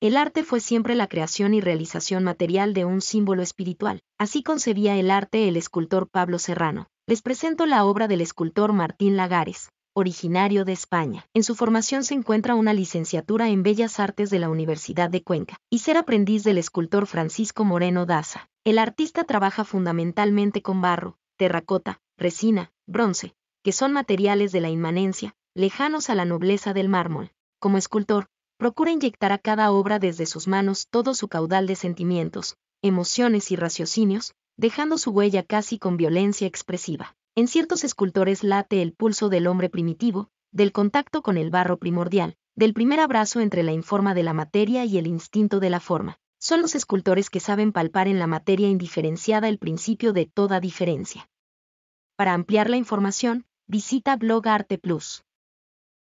El arte fue siempre la creación y realización material de un símbolo espiritual. Así concebía el arte el escultor Pablo Serrano. Les presento la obra del escultor Martín Lagares, originario de España. En su formación se encuentra una licenciatura en Bellas Artes de la Universidad de Cuenca y ser aprendiz del escultor Francisco Moreno Daza. El artista trabaja fundamentalmente con barro, terracota, resina, bronce, que son materiales de la inmanencia, lejanos a la nobleza del mármol. Como escultor, procura inyectar a cada obra desde sus manos todo su caudal de sentimientos, emociones y raciocinios, dejando su huella casi con violencia expresiva. En ciertos escultores late el pulso del hombre primitivo, del contacto con el barro primordial, del primer abrazo entre la informa de la materia y el instinto de la forma. Son los escultores que saben palpar en la materia indiferenciada el principio de toda diferencia. Para ampliar la información, visita Blog Arte Plus.